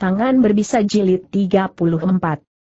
tangan berbisa jilid 34.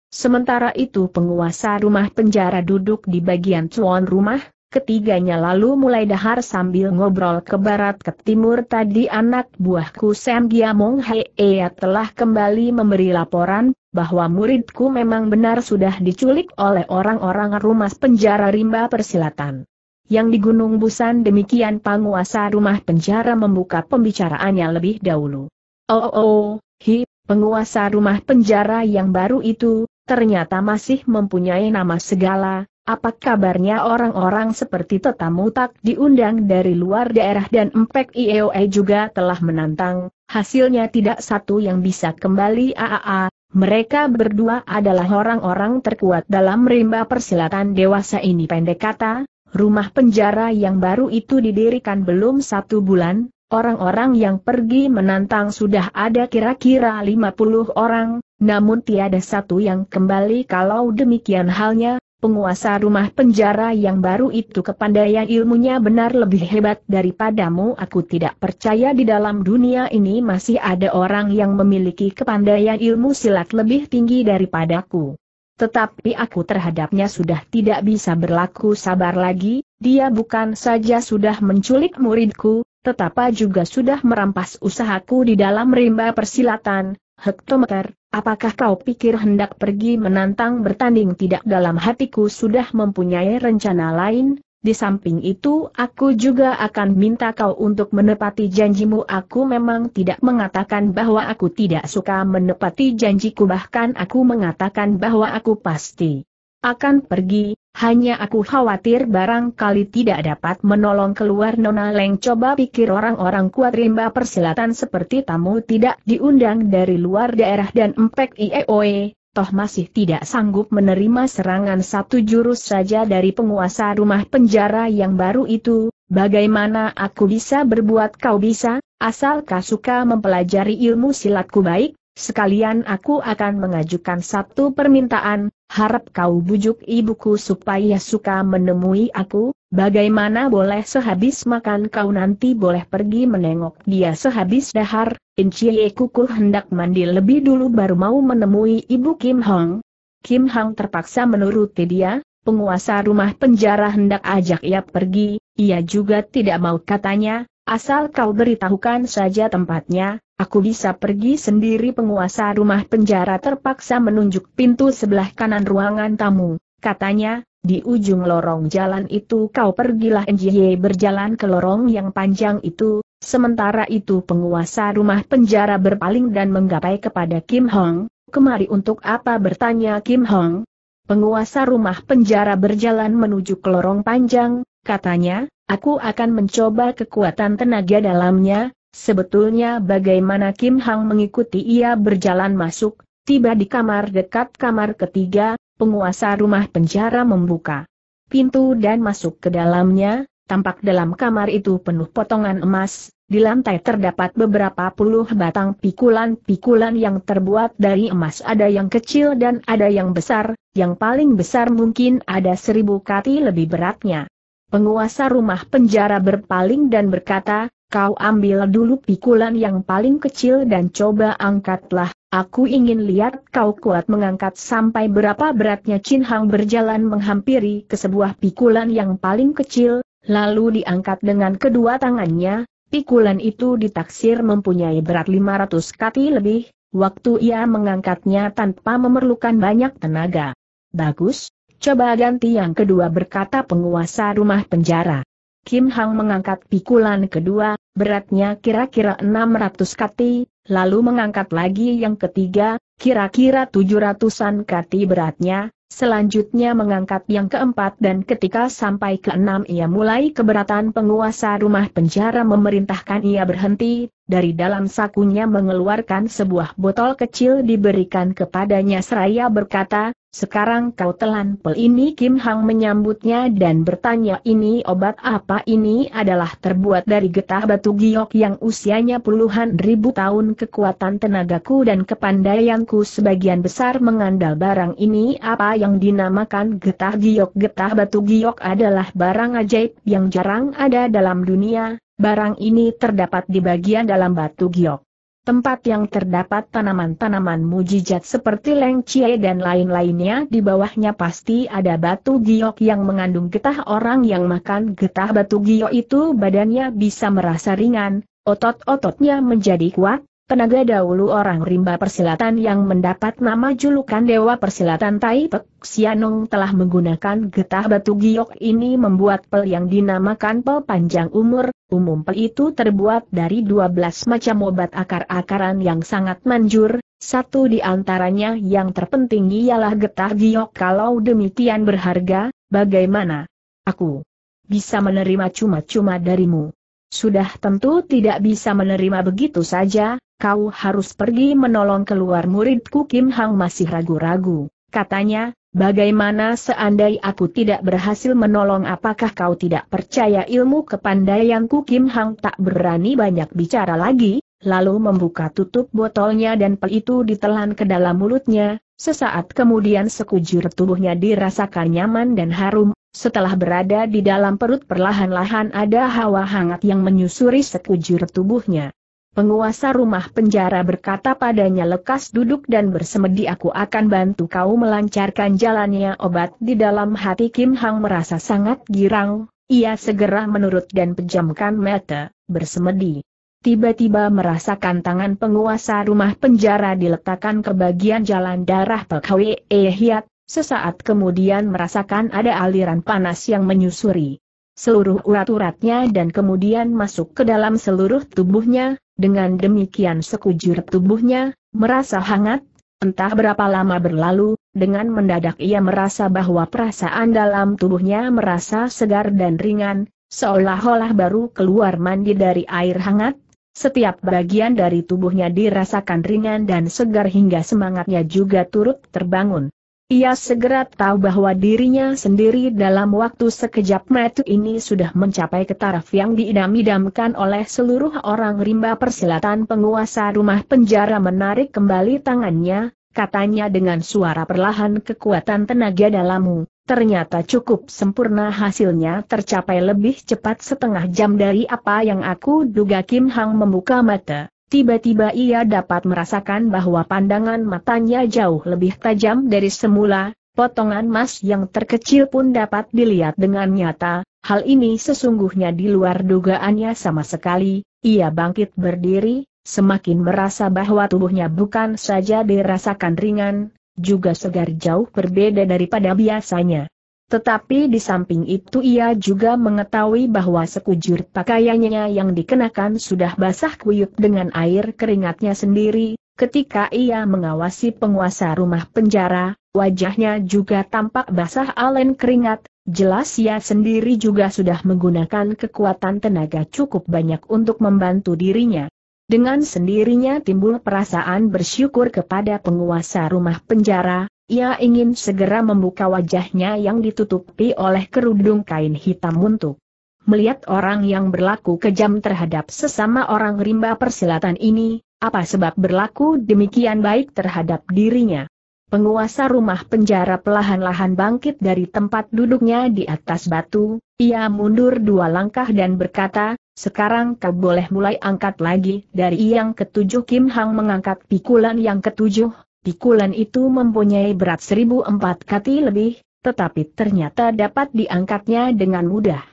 Sementara itu penguasa rumah penjara duduk di bagian tuan rumah, ketiganya lalu mulai dahar sambil ngobrol ke barat ke timur tadi anak buahku Sam Giamong Hei telah kembali memberi laporan, bahwa muridku memang benar sudah diculik oleh orang-orang rumah penjara rimba persilatan. Yang di Gunung Busan demikian penguasa rumah penjara membuka pembicaraannya lebih dahulu. Oh oh oh, hi, Penguasa rumah penjara yang baru itu, ternyata masih mempunyai nama segala, apa kabarnya orang-orang seperti tetamu tak diundang dari luar daerah dan Empek IOE e juga telah menantang, hasilnya tidak satu yang bisa kembali AAA, mereka berdua adalah orang-orang terkuat dalam rimba persilatan dewasa ini pendek kata, rumah penjara yang baru itu didirikan belum satu bulan, Orang-orang yang pergi menantang sudah ada kira-kira 50 orang, namun tiada satu yang kembali kalau demikian halnya, penguasa rumah penjara yang baru itu kepandaian ilmunya benar lebih hebat daripadamu aku tidak percaya di dalam dunia ini masih ada orang yang memiliki kepandaian ilmu silat lebih tinggi daripadaku. Tetapi aku terhadapnya sudah tidak bisa berlaku sabar lagi, dia bukan saja sudah menculik muridku, Tetapa juga sudah merampas usahaku di dalam rimba persilatan, hektometer, apakah kau pikir hendak pergi menantang bertanding tidak dalam hatiku sudah mempunyai rencana lain, di samping itu aku juga akan minta kau untuk menepati janjimu aku memang tidak mengatakan bahwa aku tidak suka menepati janjiku bahkan aku mengatakan bahwa aku pasti akan pergi, hanya aku khawatir barangkali tidak dapat menolong keluar Nona Leng coba pikir orang-orang kuat rimba persilatan seperti tamu tidak diundang dari luar daerah dan empek IEOE, toh masih tidak sanggup menerima serangan satu jurus saja dari penguasa rumah penjara yang baru itu, bagaimana aku bisa berbuat kau bisa, asal kau suka mempelajari ilmu silatku baik, Sekalian aku akan mengajukan satu permintaan, harap kau bujuk ibuku supaya suka menemui aku, bagaimana boleh sehabis makan kau nanti boleh pergi menengok dia sehabis dahar, inciye Kuku hendak mandi lebih dulu baru mau menemui ibu Kim Hong. Kim Hong terpaksa menuruti dia, penguasa rumah penjara hendak ajak ia pergi, ia juga tidak mau katanya, asal kau beritahukan saja tempatnya, Aku bisa pergi sendiri penguasa rumah penjara terpaksa menunjuk pintu sebelah kanan ruangan tamu. Katanya, di ujung lorong jalan itu kau pergilah NJY berjalan ke lorong yang panjang itu, sementara itu penguasa rumah penjara berpaling dan menggapai kepada Kim Hong, kemari untuk apa bertanya Kim Hong? Penguasa rumah penjara berjalan menuju ke lorong panjang, katanya, aku akan mencoba kekuatan tenaga dalamnya, Sebetulnya bagaimana Kim Hang mengikuti ia berjalan masuk, tiba di kamar dekat kamar ketiga, penguasa rumah penjara membuka pintu dan masuk ke dalamnya, tampak dalam kamar itu penuh potongan emas, di lantai terdapat beberapa puluh batang pikulan-pikulan yang terbuat dari emas ada yang kecil dan ada yang besar, yang paling besar mungkin ada seribu kati lebih beratnya. Penguasa rumah penjara berpaling dan berkata, kau ambil dulu pikulan yang paling kecil dan coba angkatlah. Aku ingin lihat kau kuat mengangkat sampai berapa beratnya Chin Hang berjalan menghampiri ke sebuah pikulan yang paling kecil, lalu diangkat dengan kedua tangannya, pikulan itu ditaksir mempunyai berat 500 kati lebih, waktu ia mengangkatnya tanpa memerlukan banyak tenaga. Bagus, coba ganti yang kedua berkata penguasa rumah penjara. Kim Hang mengangkat pikulan kedua, beratnya kira-kira 600 kati, lalu mengangkat lagi yang ketiga, kira-kira 700-an kati beratnya, selanjutnya mengangkat yang keempat dan ketika sampai ke enam ia mulai keberatan penguasa rumah penjara memerintahkan ia berhenti, dari dalam sakunya mengeluarkan sebuah botol kecil diberikan kepadanya seraya berkata, sekarang kau telan pel ini Kim Hang menyambutnya dan bertanya ini obat apa ini adalah terbuat dari getah batu giok yang usianya puluhan ribu tahun kekuatan tenagaku dan kepandaianku sebagian besar mengandal barang ini apa yang dinamakan getah giok getah batu giok adalah barang ajaib yang jarang ada dalam dunia, barang ini terdapat di bagian dalam batu giok tempat yang terdapat tanaman-tanaman mujijat seperti leng cie dan lain-lainnya di bawahnya pasti ada batu giok yang mengandung getah orang yang makan getah batu giok itu badannya bisa merasa ringan, otot-ototnya menjadi kuat, Tenaga dahulu orang rimba persilatan yang mendapat nama julukan Dewa Persilatan Tai Pek Xianong telah menggunakan getah batu giok ini membuat pel yang dinamakan pel panjang umur, umum pel itu terbuat dari 12 macam obat akar-akaran yang sangat manjur, satu di antaranya yang terpenting ialah getah giok kalau demikian berharga, bagaimana? Aku bisa menerima cuma-cuma darimu. Sudah tentu tidak bisa menerima begitu saja, kau harus pergi menolong keluar muridku Kim Hang masih ragu-ragu. Katanya, bagaimana seandai aku tidak berhasil menolong apakah kau tidak percaya ilmu kepandaianku Kim Hang tak berani banyak bicara lagi, lalu membuka tutup botolnya dan pel itu ditelan ke dalam mulutnya, sesaat kemudian sekujur tubuhnya dirasakan nyaman dan harum, setelah berada di dalam perut perlahan-lahan ada hawa hangat yang menyusuri sekujur tubuhnya. Penguasa rumah penjara berkata padanya lekas duduk dan bersemedi aku akan bantu kau melancarkan jalannya obat di dalam hati Kim Hang merasa sangat girang, ia segera menurut dan pejamkan mata, bersemedi. Tiba-tiba merasakan tangan penguasa rumah penjara diletakkan ke bagian jalan darah Pekwe Hiat, Sesaat kemudian merasakan ada aliran panas yang menyusuri seluruh urat-uratnya dan kemudian masuk ke dalam seluruh tubuhnya, dengan demikian sekujur tubuhnya, merasa hangat, entah berapa lama berlalu, dengan mendadak ia merasa bahwa perasaan dalam tubuhnya merasa segar dan ringan, seolah-olah baru keluar mandi dari air hangat, setiap bagian dari tubuhnya dirasakan ringan dan segar hingga semangatnya juga turut terbangun. Ia segera tahu bahwa dirinya sendiri dalam waktu sekejap mata ini sudah mencapai ketaraf yang diidam-idamkan oleh seluruh orang rimba persilatan penguasa rumah penjara menarik kembali tangannya, katanya dengan suara perlahan kekuatan tenaga dalammu, ternyata cukup sempurna hasilnya tercapai lebih cepat setengah jam dari apa yang aku duga Kim Hang membuka mata. Tiba-tiba ia dapat merasakan bahwa pandangan matanya jauh lebih tajam dari semula, potongan emas yang terkecil pun dapat dilihat dengan nyata, hal ini sesungguhnya di luar dugaannya sama sekali, ia bangkit berdiri, semakin merasa bahwa tubuhnya bukan saja dirasakan ringan, juga segar jauh berbeda daripada biasanya. Tetapi di samping itu ia juga mengetahui bahwa sekujur pakaiannya yang dikenakan sudah basah kuyuk dengan air keringatnya sendiri, ketika ia mengawasi penguasa rumah penjara, wajahnya juga tampak basah alen keringat, jelas ia sendiri juga sudah menggunakan kekuatan tenaga cukup banyak untuk membantu dirinya. Dengan sendirinya timbul perasaan bersyukur kepada penguasa rumah penjara, ia ingin segera membuka wajahnya yang ditutupi oleh kerudung kain hitam muntuk. melihat orang yang berlaku kejam terhadap sesama orang rimba persilatan ini, apa sebab berlaku demikian baik terhadap dirinya. Penguasa rumah penjara pelahan-lahan bangkit dari tempat duduknya di atas batu, ia mundur dua langkah dan berkata, sekarang kau boleh mulai angkat lagi dari yang ketujuh Kim Hang mengangkat pikulan yang ketujuh, Pikulan itu mempunyai berat 1004 kati lebih, tetapi ternyata dapat diangkatnya dengan mudah.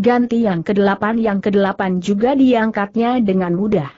Ganti yang kedelapan yang kedelapan juga diangkatnya dengan mudah.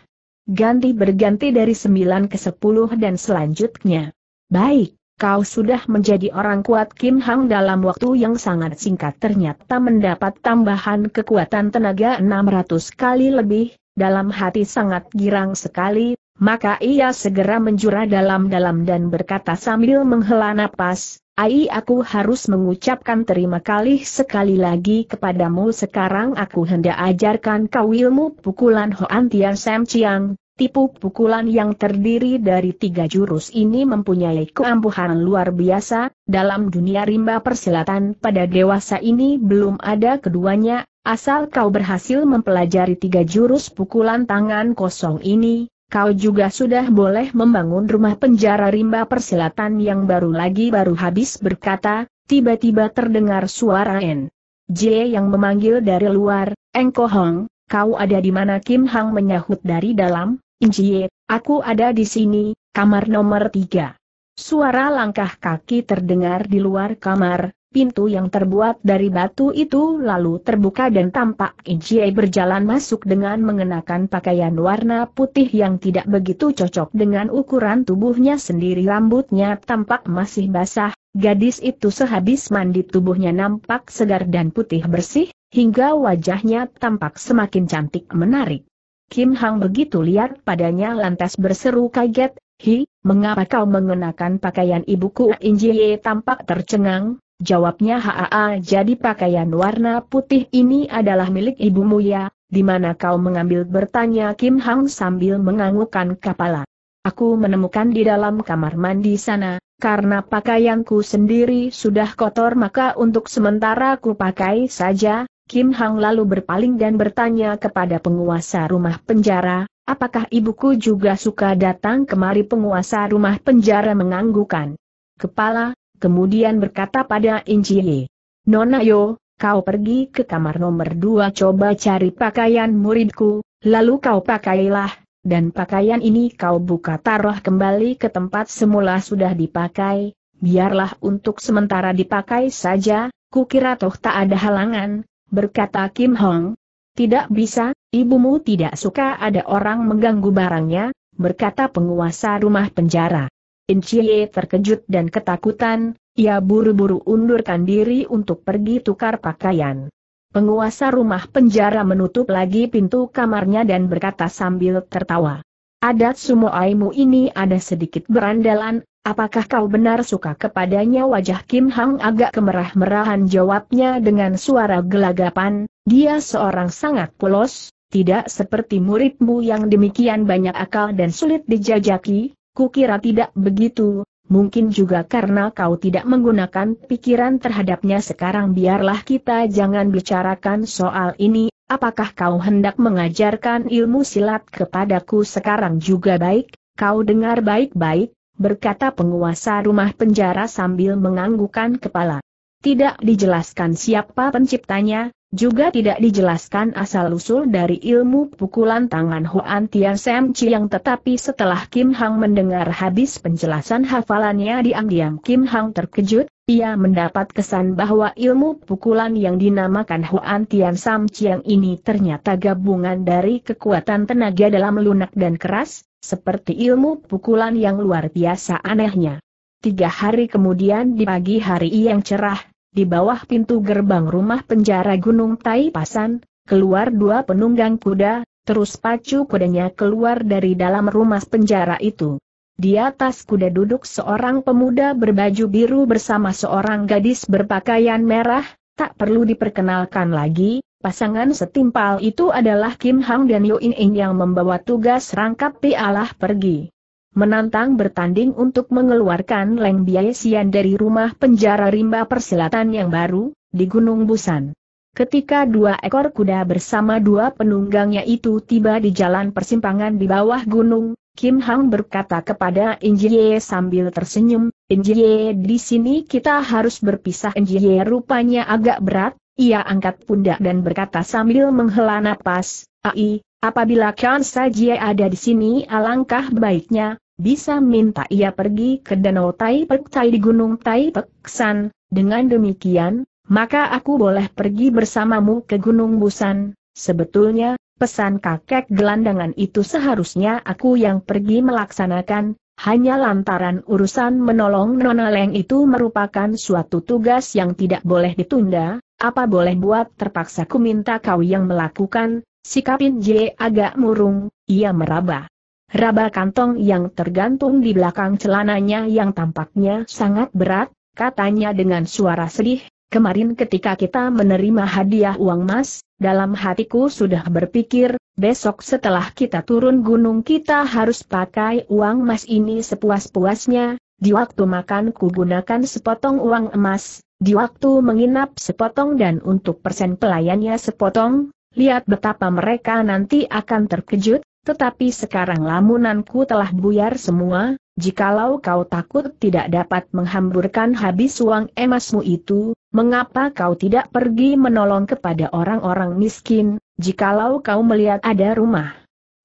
Ganti berganti dari 9 ke 10 dan selanjutnya. Baik, kau sudah menjadi orang kuat Kim Hang dalam waktu yang sangat singkat ternyata mendapat tambahan kekuatan tenaga 600 kali lebih, dalam hati sangat girang sekali, maka ia segera menjura dalam-dalam dan berkata sambil menghela napas, Ai aku harus mengucapkan terima kasih sekali lagi kepadamu sekarang aku hendak ajarkan kau ilmu pukulan Hoan Tian Sam Chiang, tipu pukulan yang terdiri dari tiga jurus ini mempunyai keampuhan luar biasa, dalam dunia rimba persilatan pada dewasa ini belum ada keduanya, asal kau berhasil mempelajari tiga jurus pukulan tangan kosong ini, kau juga sudah boleh membangun rumah penjara rimba persilatan yang baru lagi baru habis berkata, tiba-tiba terdengar suara N. J yang memanggil dari luar, Engko Hong, kau ada di mana Kim Hang menyahut dari dalam, N J, aku ada di sini, kamar nomor tiga. Suara langkah kaki terdengar di luar kamar, Pintu yang terbuat dari batu itu lalu terbuka dan tampak Injie berjalan masuk dengan mengenakan pakaian warna putih yang tidak begitu cocok dengan ukuran tubuhnya sendiri. Rambutnya tampak masih basah, gadis itu sehabis mandi tubuhnya nampak segar dan putih bersih, hingga wajahnya tampak semakin cantik menarik. Kim Hang begitu lihat padanya lantas berseru kaget, Hi, mengapa kau mengenakan pakaian ibuku? Injie tampak tercengang, Jawabnya Haa jadi pakaian warna putih ini adalah milik ibumu ya, di mana kau mengambil bertanya Kim Hang sambil menganggukkan kepala. Aku menemukan di dalam kamar mandi sana, karena pakaianku sendiri sudah kotor maka untuk sementara ku pakai saja, Kim Hang lalu berpaling dan bertanya kepada penguasa rumah penjara, apakah ibuku juga suka datang kemari penguasa rumah penjara menganggukan kepala, kemudian berkata pada Injiye, Nona Yo, kau pergi ke kamar nomor dua coba cari pakaian muridku, lalu kau pakailah, dan pakaian ini kau buka taruh kembali ke tempat semula sudah dipakai, biarlah untuk sementara dipakai saja, kukira toh tak ada halangan, berkata Kim Hong. Tidak bisa, ibumu tidak suka ada orang mengganggu barangnya, berkata penguasa rumah penjara. Inciye terkejut dan ketakutan, ia buru-buru undurkan diri untuk pergi tukar pakaian. Penguasa rumah penjara menutup lagi pintu kamarnya dan berkata sambil tertawa. Adat semua sumoaimu ini ada sedikit berandalan, apakah kau benar suka kepadanya wajah Kim Hang agak kemerah-merahan jawabnya dengan suara gelagapan, dia seorang sangat polos, tidak seperti muridmu yang demikian banyak akal dan sulit dijajaki, kukira tidak begitu, mungkin juga karena kau tidak menggunakan pikiran terhadapnya sekarang biarlah kita jangan bicarakan soal ini, apakah kau hendak mengajarkan ilmu silat kepadaku sekarang juga baik, kau dengar baik-baik, berkata penguasa rumah penjara sambil menganggukan kepala. Tidak dijelaskan siapa penciptanya, juga tidak dijelaskan asal-usul dari ilmu pukulan tangan Huan Tian Sam Chiang tetapi setelah Kim Hang mendengar habis penjelasan hafalannya diam-diam Kim Hang terkejut, ia mendapat kesan bahwa ilmu pukulan yang dinamakan Huan Tian Sam Chiang ini ternyata gabungan dari kekuatan tenaga dalam lunak dan keras, seperti ilmu pukulan yang luar biasa anehnya. Tiga hari kemudian di pagi hari yang cerah, di bawah pintu gerbang rumah penjara Gunung Tai Pasan, keluar dua penunggang kuda, terus pacu kudanya keluar dari dalam rumah penjara itu. Di atas kuda duduk seorang pemuda berbaju biru bersama seorang gadis berpakaian merah, tak perlu diperkenalkan lagi, pasangan setimpal itu adalah Kim Hang dan Yo In In yang membawa tugas rangkap pialah pergi menantang bertanding untuk mengeluarkan Leng Biaisian dari rumah penjara rimba persilatan yang baru, di Gunung Busan. Ketika dua ekor kuda bersama dua penunggangnya itu tiba di jalan persimpangan di bawah gunung, Kim Hang berkata kepada Injie sambil tersenyum, Injie di sini kita harus berpisah Injie rupanya agak berat, ia angkat pundak dan berkata sambil menghela napas, Ai, apabila Khan Sajie ada di sini alangkah baiknya, bisa minta ia pergi ke Danau Tai Pek Tai di Gunung Tai Pek San, dengan demikian, maka aku boleh pergi bersamamu ke Gunung Busan. Sebetulnya, pesan kakek gelandangan itu seharusnya aku yang pergi melaksanakan, hanya lantaran urusan menolong Nona Leng itu merupakan suatu tugas yang tidak boleh ditunda, apa boleh buat terpaksa ku minta kau yang melakukan, Sikapin J agak murung, ia meraba. Raba kantong yang tergantung di belakang celananya yang tampaknya sangat berat, katanya dengan suara sedih, kemarin ketika kita menerima hadiah uang emas, dalam hatiku sudah berpikir, besok setelah kita turun gunung kita harus pakai uang emas ini sepuas-puasnya, di waktu makan ku gunakan sepotong uang emas, di waktu menginap sepotong dan untuk persen pelayannya sepotong, lihat betapa mereka nanti akan terkejut, tetapi sekarang lamunanku telah buyar semua, jikalau kau takut tidak dapat menghamburkan habis uang emasmu itu, mengapa kau tidak pergi menolong kepada orang-orang miskin, jikalau kau melihat ada rumah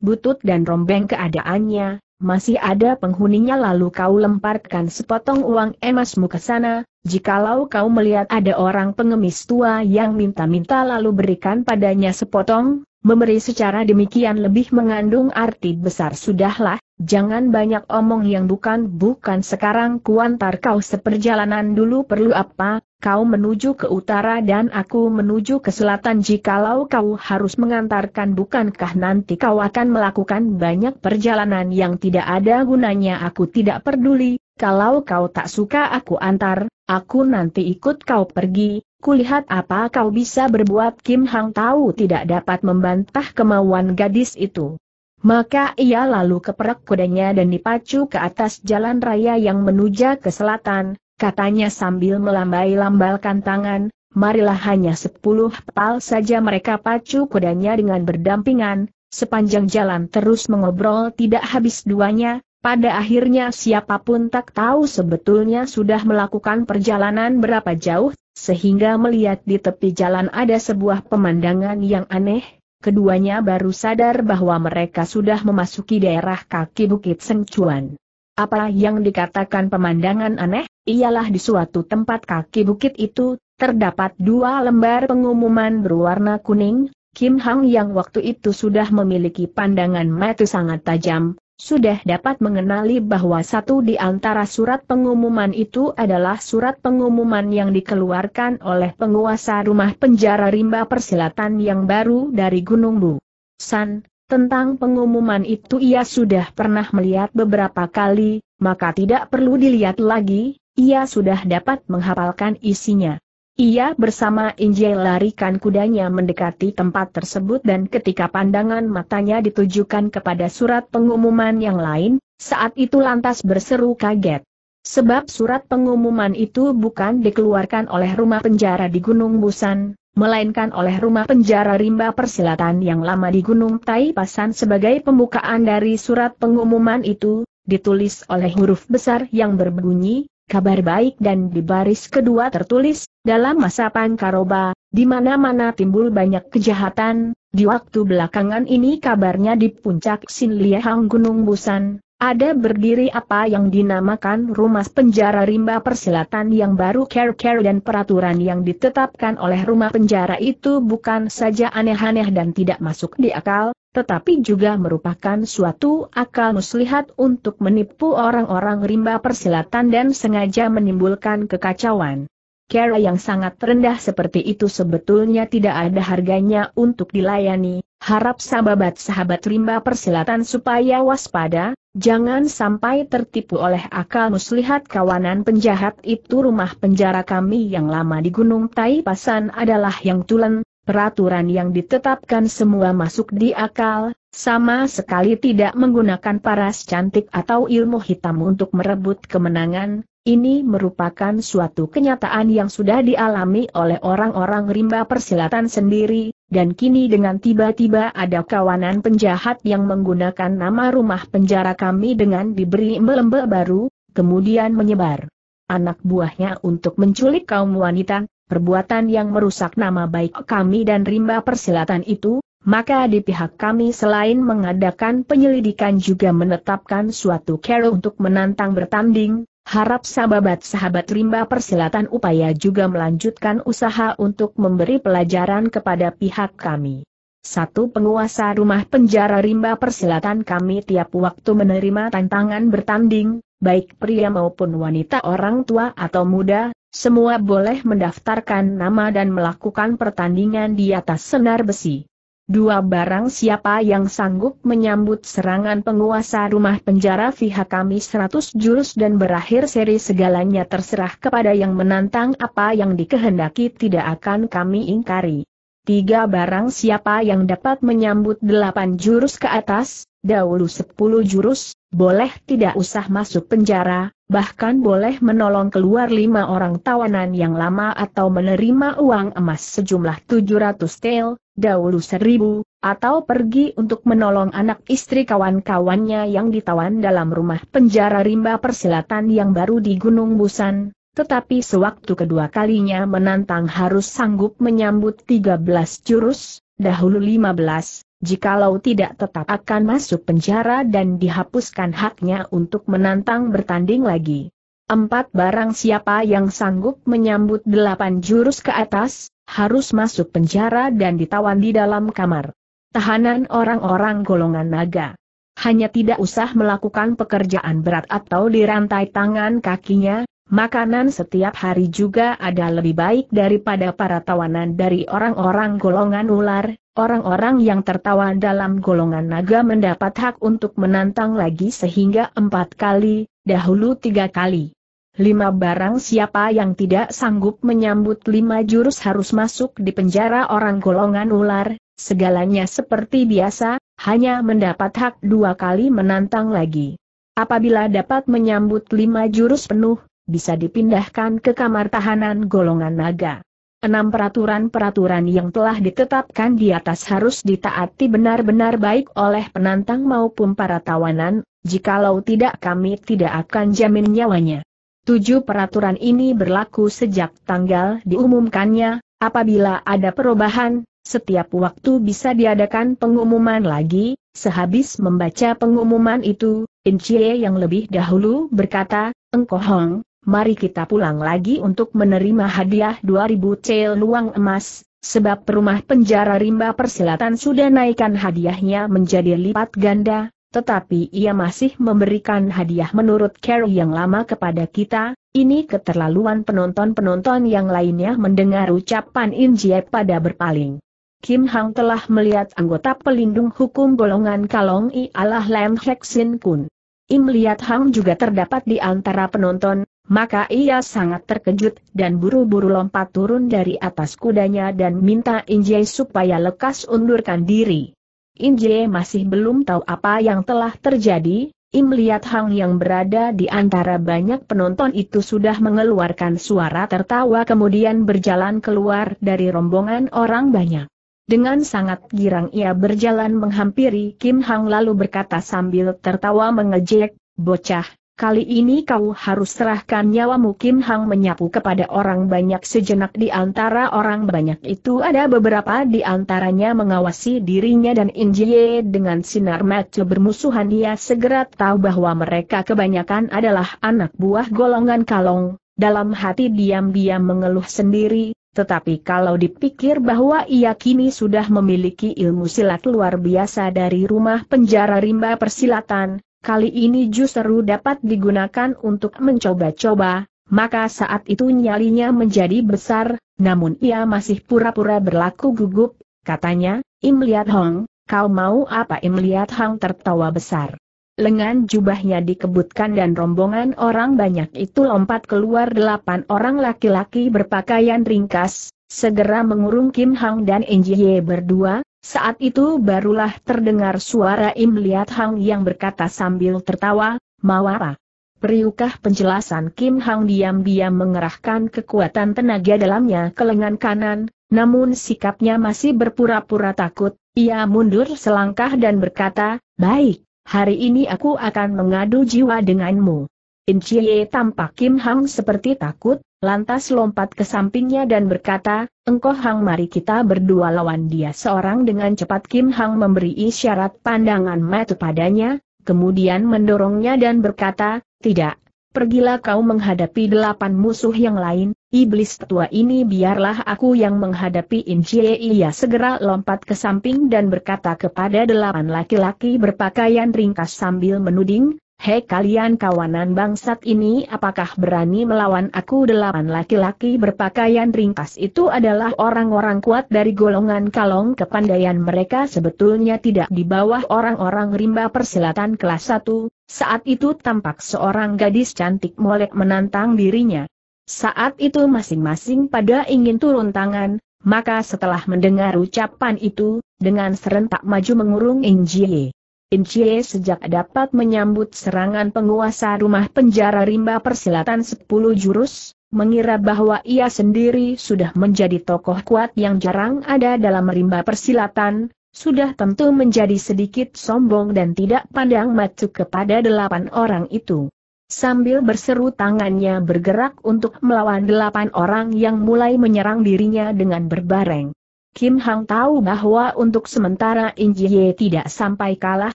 butut dan rombeng keadaannya, masih ada penghuninya lalu kau lemparkan sepotong uang emasmu ke sana, jikalau kau melihat ada orang pengemis tua yang minta-minta lalu berikan padanya sepotong, memberi secara demikian lebih mengandung arti besar sudahlah, jangan banyak omong yang bukan-bukan sekarang kuantar kau seperjalanan dulu perlu apa, kau menuju ke utara dan aku menuju ke selatan jikalau kau harus mengantarkan bukankah nanti kau akan melakukan banyak perjalanan yang tidak ada gunanya aku tidak peduli, kalau kau tak suka aku antar, aku nanti ikut kau pergi, kulihat apa kau bisa berbuat Kim Hang tahu tidak dapat membantah kemauan gadis itu. Maka ia lalu keperak kudanya dan dipacu ke atas jalan raya yang menuju ke selatan, katanya sambil melambai-lambalkan tangan, marilah hanya sepuluh pal saja mereka pacu kudanya dengan berdampingan, sepanjang jalan terus mengobrol tidak habis duanya, pada akhirnya siapapun tak tahu sebetulnya sudah melakukan perjalanan berapa jauh, sehingga melihat di tepi jalan ada sebuah pemandangan yang aneh, keduanya baru sadar bahwa mereka sudah memasuki daerah kaki Bukit Sengcuan. Apa yang dikatakan pemandangan aneh, ialah di suatu tempat kaki bukit itu, terdapat dua lembar pengumuman berwarna kuning, Kim Hang yang waktu itu sudah memiliki pandangan mata sangat tajam, sudah dapat mengenali bahwa satu di antara surat pengumuman itu adalah surat pengumuman yang dikeluarkan oleh penguasa rumah penjara rimba persilatan yang baru dari Gunung Bu. San, tentang pengumuman itu ia sudah pernah melihat beberapa kali, maka tidak perlu dilihat lagi, ia sudah dapat menghafalkan isinya. Ia bersama Injil larikan kudanya mendekati tempat tersebut dan ketika pandangan matanya ditujukan kepada surat pengumuman yang lain, saat itu lantas berseru kaget. Sebab surat pengumuman itu bukan dikeluarkan oleh rumah penjara di Gunung Busan, melainkan oleh rumah penjara rimba persilatan yang lama di Gunung Tai pasan sebagai pembukaan dari surat pengumuman itu, ditulis oleh huruf besar yang berbunyi, kabar baik dan di baris kedua tertulis, dalam masa Pangkaroba di mana-mana timbul banyak kejahatan, di waktu belakangan ini kabarnya di puncak Sin Sinliahang Gunung Busan, ada berdiri apa yang dinamakan rumah penjara rimba persilatan yang baru care-care dan peraturan yang ditetapkan oleh rumah penjara itu bukan saja aneh-aneh dan tidak masuk di akal, tetapi juga merupakan suatu akal muslihat untuk menipu orang-orang rimba persilatan dan sengaja menimbulkan kekacauan. Kera yang sangat rendah seperti itu sebetulnya tidak ada harganya untuk dilayani, harap sahabat-sahabat rimba persilatan supaya waspada, Jangan sampai tertipu oleh akal muslihat kawanan penjahat itu rumah penjara kami yang lama di Gunung Tai Pasan adalah yang tulen, peraturan yang ditetapkan semua masuk di akal, sama sekali tidak menggunakan paras cantik atau ilmu hitam untuk merebut kemenangan, ini merupakan suatu kenyataan yang sudah dialami oleh orang-orang rimba persilatan sendiri, dan kini dengan tiba-tiba ada kawanan penjahat yang menggunakan nama rumah penjara kami dengan diberi melembe baru, kemudian menyebar anak buahnya untuk menculik kaum wanita, perbuatan yang merusak nama baik kami dan rimba persilatan itu, maka di pihak kami selain mengadakan penyelidikan juga menetapkan suatu keruh untuk menantang bertanding, Harap sahabat-sahabat rimba persilatan upaya juga melanjutkan usaha untuk memberi pelajaran kepada pihak kami. Satu penguasa rumah penjara rimba persilatan kami tiap waktu menerima tantangan bertanding, baik pria maupun wanita orang tua atau muda, semua boleh mendaftarkan nama dan melakukan pertandingan di atas senar besi. Dua barang siapa yang sanggup menyambut serangan penguasa rumah penjara pihak kami seratus jurus dan berakhir seri segalanya terserah kepada yang menantang apa yang dikehendaki tidak akan kami ingkari. Tiga barang siapa yang dapat menyambut delapan jurus ke atas, dahulu sepuluh jurus, boleh tidak usah masuk penjara, bahkan boleh menolong keluar lima orang tawanan yang lama atau menerima uang emas sejumlah 700 tel, dahulu seribu, atau pergi untuk menolong anak istri kawan-kawannya yang ditawan dalam rumah penjara rimba persilatan yang baru di Gunung Busan, tetapi sewaktu kedua kalinya menantang harus sanggup menyambut 13 jurus, dahulu 15, Jikalau tidak tetap akan masuk penjara dan dihapuskan haknya untuk menantang bertanding lagi. Empat barang siapa yang sanggup menyambut delapan jurus ke atas, harus masuk penjara dan ditawan di dalam kamar. Tahanan orang-orang golongan naga. Hanya tidak usah melakukan pekerjaan berat atau dirantai tangan kakinya, Makanan setiap hari juga ada lebih baik daripada para tawanan dari orang-orang golongan ular, orang-orang yang tertawa dalam golongan naga mendapat hak untuk menantang lagi sehingga empat kali, dahulu tiga kali. Lima barang siapa yang tidak sanggup menyambut lima jurus harus masuk di penjara orang golongan ular, segalanya seperti biasa, hanya mendapat hak dua kali menantang lagi. Apabila dapat menyambut lima jurus penuh, bisa dipindahkan ke kamar tahanan golongan naga. Enam peraturan-peraturan yang telah ditetapkan di atas harus ditaati benar-benar baik oleh penantang maupun para tawanan, jikalau tidak kami tidak akan jamin nyawanya. Tujuh peraturan ini berlaku sejak tanggal diumumkannya, apabila ada perubahan, setiap waktu bisa diadakan pengumuman lagi, sehabis membaca pengumuman itu, Incie yang lebih dahulu berkata, Engkohong, mari kita pulang lagi untuk menerima hadiah 2000 cel luang emas, sebab rumah penjara rimba persilatan sudah naikkan hadiahnya menjadi lipat ganda, tetapi ia masih memberikan hadiah menurut Carrie yang lama kepada kita, ini keterlaluan penonton-penonton yang lainnya mendengar ucapan Jie pada berpaling. Kim Hang telah melihat anggota pelindung hukum golongan Kalong I Allah Lam Hek Sin Kun. Im lihat Hang juga terdapat di antara penonton, maka ia sangat terkejut dan buru-buru lompat turun dari atas kudanya dan minta Injie supaya lekas undurkan diri. Injie masih belum tahu apa yang telah terjadi, Im lihat Hang yang berada di antara banyak penonton itu sudah mengeluarkan suara tertawa kemudian berjalan keluar dari rombongan orang banyak. Dengan sangat girang ia berjalan menghampiri Kim Hang lalu berkata sambil tertawa mengejek, Bocah, Kali ini kau harus serahkan nyawa mungkin Hang menyapu kepada orang banyak sejenak di antara orang banyak itu ada beberapa di antaranya mengawasi dirinya dan Injie dengan sinar mata bermusuhan dia segera tahu bahwa mereka kebanyakan adalah anak buah golongan kalong, dalam hati diam-diam mengeluh sendiri, tetapi kalau dipikir bahwa ia kini sudah memiliki ilmu silat luar biasa dari rumah penjara rimba persilatan, kali ini justru dapat digunakan untuk mencoba-coba, maka saat itu nyalinya menjadi besar, namun ia masih pura-pura berlaku gugup, katanya, Im Liat Hong, kau mau apa Im Liat Hong tertawa besar. Lengan jubahnya dikebutkan dan rombongan orang banyak itu lompat keluar delapan orang laki-laki berpakaian ringkas, segera mengurung Kim Hang dan Ye berdua, saat itu barulah terdengar suara Im Liat Hang yang berkata sambil tertawa, Mawara. Periukah penjelasan Kim Hang diam-diam mengerahkan kekuatan tenaga dalamnya ke lengan kanan, namun sikapnya masih berpura-pura takut, ia mundur selangkah dan berkata, Baik, hari ini aku akan mengadu jiwa denganmu. Inciye tampak Kim Hang seperti takut, lantas lompat ke sampingnya dan berkata, Engkau Hang mari kita berdua lawan dia seorang dengan cepat Kim Hang memberi isyarat pandangan mata padanya, kemudian mendorongnya dan berkata, tidak, pergilah kau menghadapi delapan musuh yang lain, iblis tua ini biarlah aku yang menghadapi Injie ia segera lompat ke samping dan berkata kepada delapan laki-laki berpakaian ringkas sambil menuding, Hei kalian kawanan bangsat ini apakah berani melawan aku delapan laki-laki berpakaian ringkas itu adalah orang-orang kuat dari golongan kalong kepandaian mereka sebetulnya tidak di bawah orang-orang rimba persilatan kelas 1, saat itu tampak seorang gadis cantik molek menantang dirinya. Saat itu masing-masing pada ingin turun tangan, maka setelah mendengar ucapan itu, dengan serentak maju mengurung Injie. Incie sejak dapat menyambut serangan penguasa rumah penjara rimba persilatan 10 jurus, mengira bahwa ia sendiri sudah menjadi tokoh kuat yang jarang ada dalam rimba persilatan, sudah tentu menjadi sedikit sombong dan tidak pandang macu kepada delapan orang itu. Sambil berseru tangannya bergerak untuk melawan delapan orang yang mulai menyerang dirinya dengan berbareng. Kim Hang tahu bahwa untuk sementara Jie tidak sampai kalah,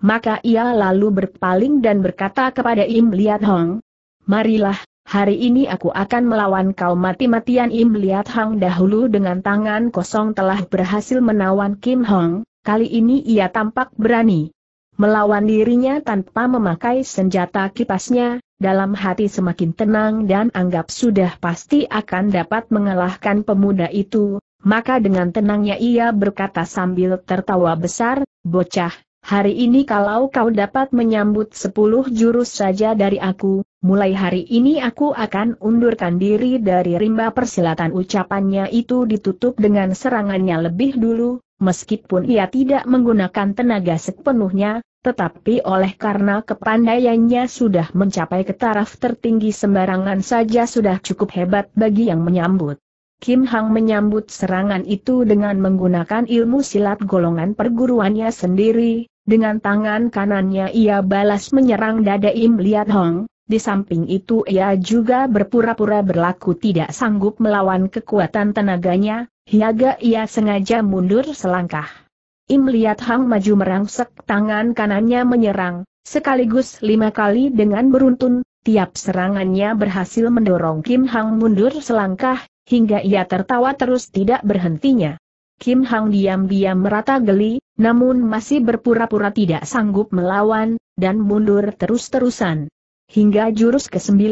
maka ia lalu berpaling dan berkata kepada Im Liat Hong, Marilah, hari ini aku akan melawan kau mati-matian Im Liat Hang dahulu dengan tangan kosong telah berhasil menawan Kim Hong, kali ini ia tampak berani. Melawan dirinya tanpa memakai senjata kipasnya, dalam hati semakin tenang dan anggap sudah pasti akan dapat mengalahkan pemuda itu, maka dengan tenangnya ia berkata sambil tertawa besar, bocah, hari ini kalau kau dapat menyambut sepuluh jurus saja dari aku, mulai hari ini aku akan undurkan diri dari rimba persilatan ucapannya itu ditutup dengan serangannya lebih dulu, meskipun ia tidak menggunakan tenaga sepenuhnya, tetapi oleh karena kepandaiannya sudah mencapai ke taraf tertinggi sembarangan saja sudah cukup hebat bagi yang menyambut. Kim Hang menyambut serangan itu dengan menggunakan ilmu silat golongan perguruannya sendiri, dengan tangan kanannya ia balas menyerang dada Im Liat Hong, di samping itu ia juga berpura-pura berlaku tidak sanggup melawan kekuatan tenaganya, hingga ia sengaja mundur selangkah. Im Liat Hong maju merangsek tangan kanannya menyerang, sekaligus lima kali dengan beruntun, tiap serangannya berhasil mendorong Kim Hang mundur selangkah, hingga ia tertawa terus tidak berhentinya. Kim Hang diam-diam merata geli, namun masih berpura-pura tidak sanggup melawan, dan mundur terus-terusan. Hingga jurus ke-9,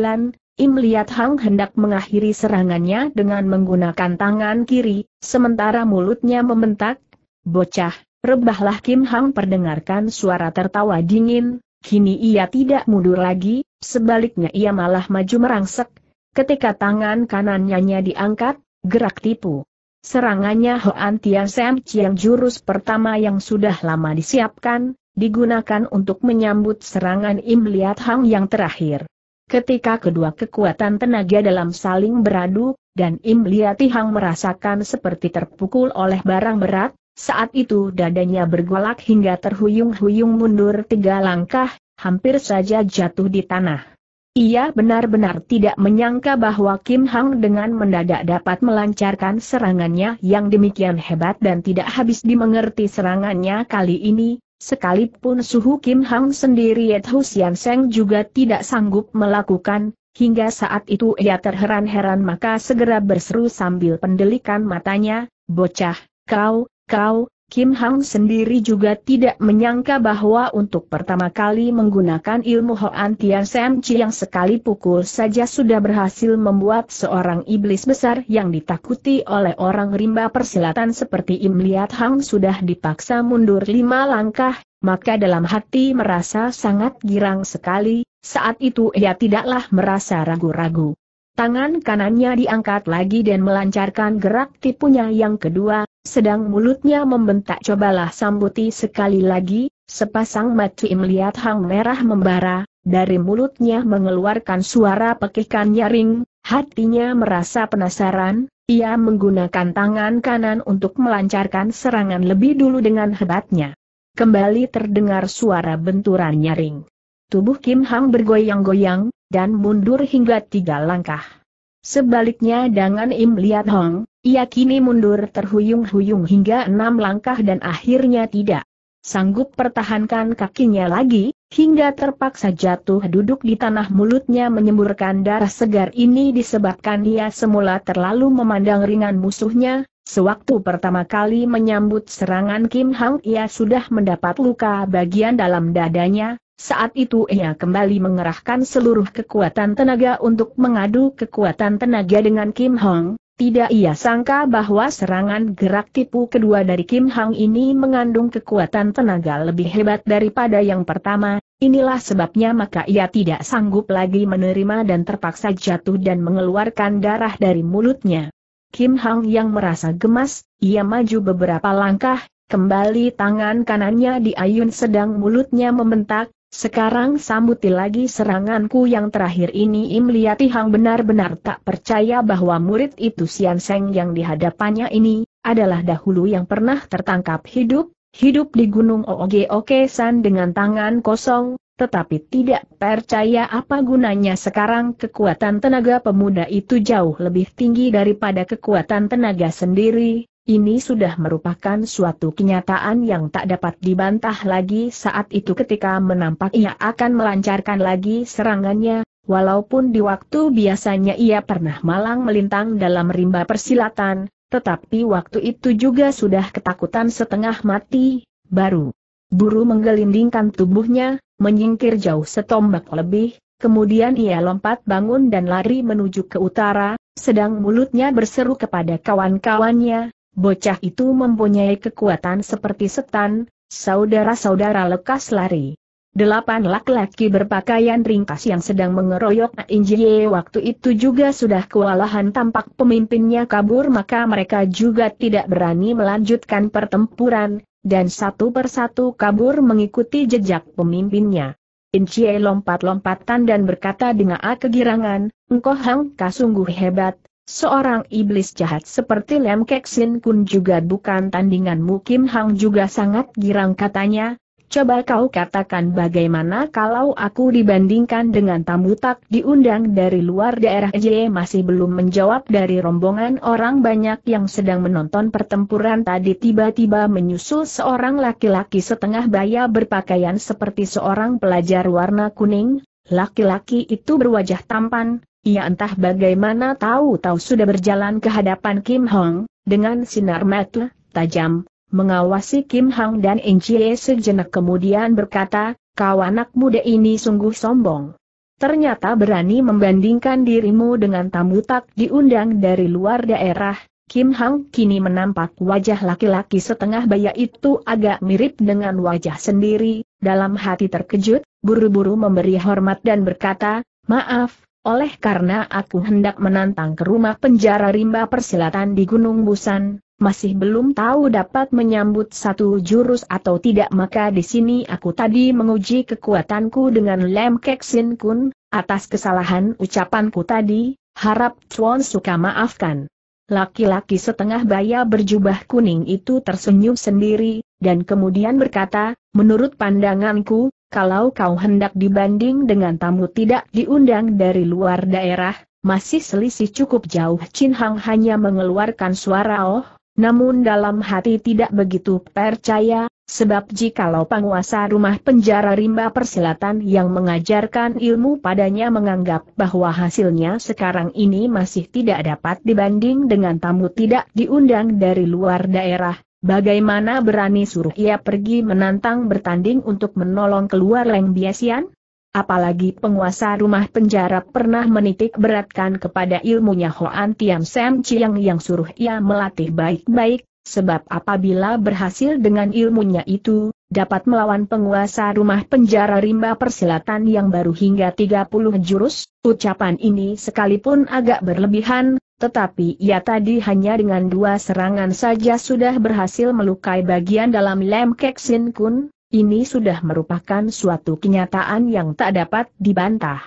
Im Liat Hang hendak mengakhiri serangannya dengan menggunakan tangan kiri, sementara mulutnya membentak, Bocah, rebahlah Kim Hang perdengarkan suara tertawa dingin, kini ia tidak mundur lagi, sebaliknya ia malah maju merangsek, Ketika tangan kanannya diangkat, gerak tipu. Serangannya Hoan Tian Chiang jurus pertama yang sudah lama disiapkan, digunakan untuk menyambut serangan Im Liat Hang yang terakhir. Ketika kedua kekuatan tenaga dalam saling beradu, dan Im Liat Hang merasakan seperti terpukul oleh barang berat, saat itu dadanya bergolak hingga terhuyung-huyung mundur tiga langkah, hampir saja jatuh di tanah. Ia benar-benar tidak menyangka bahwa Kim Hang dengan mendadak dapat melancarkan serangannya yang demikian hebat dan tidak habis dimengerti serangannya kali ini, sekalipun suhu Kim Hang sendiri Yet Husian Seng juga tidak sanggup melakukan, hingga saat itu ia terheran-heran maka segera berseru sambil pendelikan matanya, bocah, kau, kau, Kim Hang sendiri juga tidak menyangka bahwa untuk pertama kali menggunakan ilmu Hoan Tian Sam Chi yang sekali pukul saja sudah berhasil membuat seorang iblis besar yang ditakuti oleh orang rimba persilatan seperti Im Liat Hang sudah dipaksa mundur lima langkah, maka dalam hati merasa sangat girang sekali, saat itu ia tidaklah merasa ragu-ragu. Tangan kanannya diangkat lagi dan melancarkan gerak tipunya yang kedua, sedang mulutnya membentak cobalah sambuti sekali lagi, sepasang mati melihat hang merah membara, dari mulutnya mengeluarkan suara pekikan nyaring, hatinya merasa penasaran, ia menggunakan tangan kanan untuk melancarkan serangan lebih dulu dengan hebatnya. Kembali terdengar suara benturan nyaring. Tubuh Kim Hang bergoyang-goyang, dan mundur hingga tiga langkah. Sebaliknya dengan Im Liat Hong, ia kini mundur terhuyung-huyung hingga enam langkah dan akhirnya tidak sanggup pertahankan kakinya lagi, hingga terpaksa jatuh duduk di tanah mulutnya menyemburkan darah segar ini disebabkan ia semula terlalu memandang ringan musuhnya, sewaktu pertama kali menyambut serangan Kim Hang ia sudah mendapat luka bagian dalam dadanya, saat itu ia kembali mengerahkan seluruh kekuatan tenaga untuk mengadu kekuatan tenaga dengan Kim Hong, tidak ia sangka bahwa serangan gerak tipu kedua dari Kim Hong ini mengandung kekuatan tenaga lebih hebat daripada yang pertama, inilah sebabnya maka ia tidak sanggup lagi menerima dan terpaksa jatuh dan mengeluarkan darah dari mulutnya. Kim Hong yang merasa gemas, ia maju beberapa langkah, kembali tangan kanannya diayun sedang mulutnya membentak, sekarang sambuti lagi seranganku yang terakhir ini Im Liati Hang benar-benar tak percaya bahwa murid itu Sian Seng yang dihadapannya ini, adalah dahulu yang pernah tertangkap hidup, hidup di Gunung Ooge San dengan tangan kosong, tetapi tidak percaya apa gunanya sekarang kekuatan tenaga pemuda itu jauh lebih tinggi daripada kekuatan tenaga sendiri, ini sudah merupakan suatu kenyataan yang tak dapat dibantah lagi saat itu ketika menampak ia akan melancarkan lagi serangannya, walaupun di waktu biasanya ia pernah malang melintang dalam rimba persilatan, tetapi waktu itu juga sudah ketakutan setengah mati, baru. Buru menggelindingkan tubuhnya, menyingkir jauh setombak lebih, kemudian ia lompat bangun dan lari menuju ke utara, sedang mulutnya berseru kepada kawan-kawannya, bocah itu mempunyai kekuatan seperti setan, saudara-saudara lekas lari. Delapan laki-laki berpakaian ringkas yang sedang mengeroyok Injie waktu itu juga sudah kewalahan tampak pemimpinnya kabur maka mereka juga tidak berani melanjutkan pertempuran, dan satu persatu kabur mengikuti jejak pemimpinnya. Injie lompat-lompatan dan berkata dengan kegirangan, Engkau Hang hebat, Seorang iblis jahat seperti Lem Kek Sin Kun juga bukan tandinganmu Kim Hang juga sangat girang katanya, coba kau katakan bagaimana kalau aku dibandingkan dengan tamu tak diundang dari luar daerah J masih belum menjawab dari rombongan orang banyak yang sedang menonton pertempuran tadi tiba-tiba menyusul seorang laki-laki setengah baya berpakaian seperti seorang pelajar warna kuning, laki-laki itu berwajah tampan, ia entah bagaimana tahu-tahu sudah berjalan ke hadapan Kim Hong, dengan sinar mata, tajam, mengawasi Kim Hong dan Enchie sejenak kemudian berkata, kau anak muda ini sungguh sombong. Ternyata berani membandingkan dirimu dengan tamu tak diundang dari luar daerah, Kim Hong kini menampak wajah laki-laki setengah baya itu agak mirip dengan wajah sendiri, dalam hati terkejut, buru-buru memberi hormat dan berkata, maaf, oleh karena aku hendak menantang ke rumah penjara rimba persilatan di Gunung Busan, masih belum tahu dapat menyambut satu jurus atau tidak maka di sini aku tadi menguji kekuatanku dengan Lem Kek Sin Kun, atas kesalahan ucapanku tadi, harap Chuan suka maafkan. Laki-laki setengah baya berjubah kuning itu tersenyum sendiri, dan kemudian berkata, menurut pandanganku, kalau kau hendak dibanding dengan tamu tidak diundang dari luar daerah, masih selisih cukup jauh Chin Hang hanya mengeluarkan suara oh, namun dalam hati tidak begitu percaya, sebab jikalau penguasa rumah penjara rimba persilatan yang mengajarkan ilmu padanya menganggap bahwa hasilnya sekarang ini masih tidak dapat dibanding dengan tamu tidak diundang dari luar daerah, Bagaimana berani suruh ia pergi menantang bertanding untuk menolong keluar Leng Biasian? Apalagi penguasa rumah penjara pernah menitik beratkan kepada ilmunya Hoan Tiam Sam Chiang yang suruh ia melatih baik-baik, sebab apabila berhasil dengan ilmunya itu, dapat melawan penguasa rumah penjara rimba persilatan yang baru hingga 30 jurus, ucapan ini sekalipun agak berlebihan, tetapi ia tadi hanya dengan dua serangan saja sudah berhasil melukai bagian dalam lem Kek Kun, ini sudah merupakan suatu kenyataan yang tak dapat dibantah.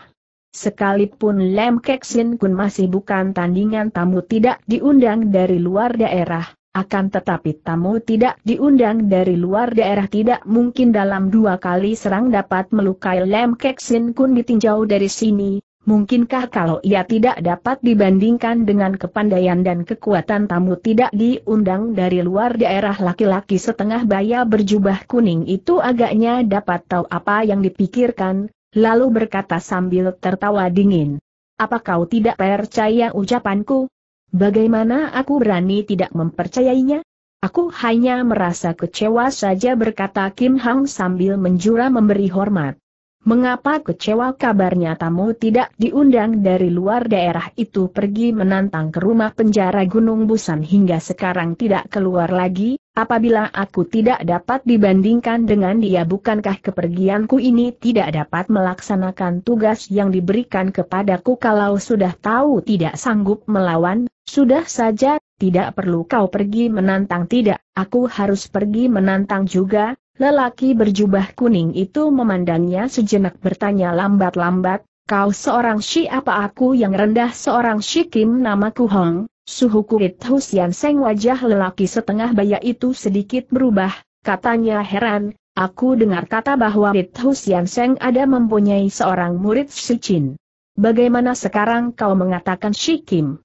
Sekalipun Lem Kek Kun masih bukan tandingan tamu tidak diundang dari luar daerah, akan tetapi tamu tidak diundang dari luar daerah tidak mungkin dalam dua kali serang dapat melukai Lem Kek Sin Kun ditinjau dari sini, Mungkinkah kalau ia tidak dapat dibandingkan dengan kepandaian dan kekuatan tamu tidak diundang dari luar daerah laki-laki setengah baya berjubah kuning itu agaknya dapat tahu apa yang dipikirkan, lalu berkata sambil tertawa dingin. Apa kau tidak percaya ucapanku? Bagaimana aku berani tidak mempercayainya? Aku hanya merasa kecewa saja berkata Kim Hang sambil menjura memberi hormat. Mengapa kecewa kabarnya tamu tidak diundang dari luar daerah itu pergi menantang ke rumah penjara Gunung Busan hingga sekarang tidak keluar lagi, apabila aku tidak dapat dibandingkan dengan dia bukankah kepergianku ini tidak dapat melaksanakan tugas yang diberikan kepadaku kalau sudah tahu tidak sanggup melawan, sudah saja, tidak perlu kau pergi menantang tidak, aku harus pergi menantang juga, Lelaki berjubah kuning itu memandangnya sejenak bertanya lambat-lambat, kau seorang Shi apa aku yang rendah seorang Shi Kim namaku Hong, suhu kulit Husian Seng wajah lelaki setengah baya itu sedikit berubah, katanya heran, aku dengar kata bahwa Rit Husian Seng ada mempunyai seorang murid si Chin. Bagaimana sekarang kau mengatakan Shi Kim?